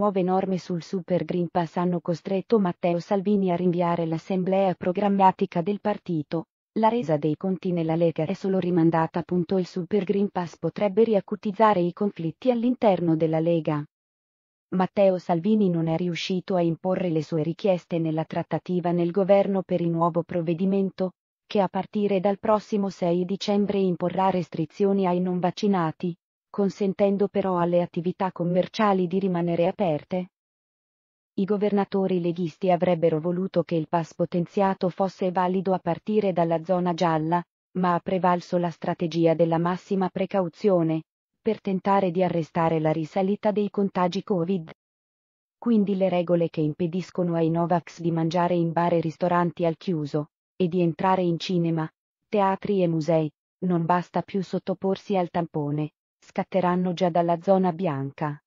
nuove norme sul Super Green Pass hanno costretto Matteo Salvini a rinviare l'assemblea programmatica del partito. La resa dei conti nella Lega è solo rimandata. Il Super Green Pass potrebbe riacutizzare i conflitti all'interno della Lega. Matteo Salvini non è riuscito a imporre le sue richieste nella trattativa nel governo per il nuovo provvedimento, che a partire dal prossimo 6 dicembre imporrà restrizioni ai non vaccinati, consentendo però alle attività commerciali di rimanere aperte? I governatori leghisti avrebbero voluto che il pass potenziato fosse valido a partire dalla zona gialla, ma ha prevalso la strategia della massima precauzione, per tentare di arrestare la risalita dei contagi Covid. Quindi le regole che impediscono ai Novax di mangiare in bar e ristoranti al chiuso, e di entrare in cinema, teatri e musei, non basta più sottoporsi al tampone scatteranno già dalla zona bianca.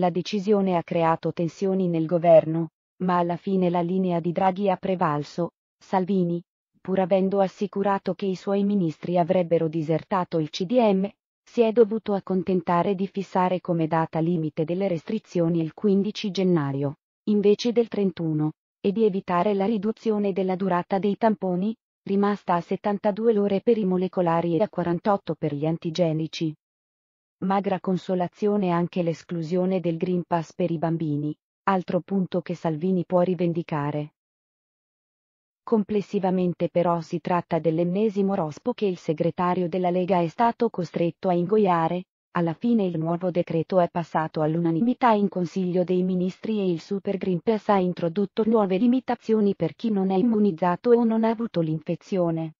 La decisione ha creato tensioni nel governo, ma alla fine la linea di Draghi ha prevalso, Salvini, pur avendo assicurato che i suoi ministri avrebbero disertato il CDM, si è dovuto accontentare di fissare come data limite delle restrizioni il 15 gennaio, invece del 31, e di evitare la riduzione della durata dei tamponi, rimasta a 72 ore per i molecolari e a 48 per gli antigenici. Magra consolazione anche l'esclusione del Green Pass per i bambini, altro punto che Salvini può rivendicare. Complessivamente però si tratta dell'ennesimo rospo che il segretario della Lega è stato costretto a ingoiare, alla fine il nuovo decreto è passato all'unanimità in Consiglio dei Ministri e il Super Green Pass ha introdotto nuove limitazioni per chi non è immunizzato o non ha avuto l'infezione.